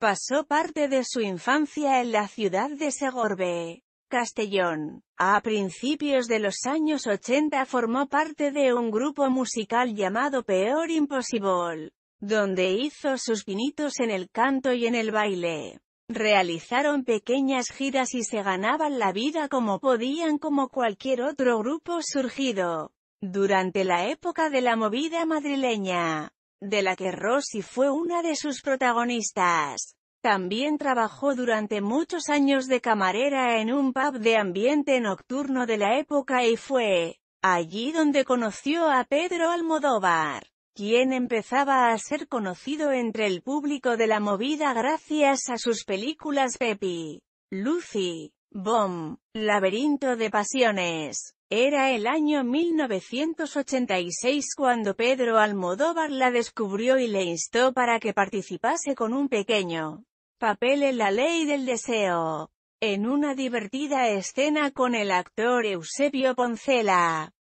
Pasó parte de su infancia en la ciudad de Segorbe, Castellón. A principios de los años 80 formó parte de un grupo musical llamado Peor Impossible, donde hizo sus pinitos en el canto y en el baile. Realizaron pequeñas giras y se ganaban la vida como podían como cualquier otro grupo surgido. Durante la época de la movida madrileña, de la que Rossi fue una de sus protagonistas. También trabajó durante muchos años de camarera en un pub de ambiente nocturno de la época y fue allí donde conoció a Pedro Almodóvar, quien empezaba a ser conocido entre el público de la movida gracias a sus películas Pepi, Lucy, Bomb, Laberinto de Pasiones, era el año 1986 cuando Pedro Almodóvar la descubrió y le instó para que participase con un pequeño papel en La Ley del Deseo, en una divertida escena con el actor Eusebio Poncela.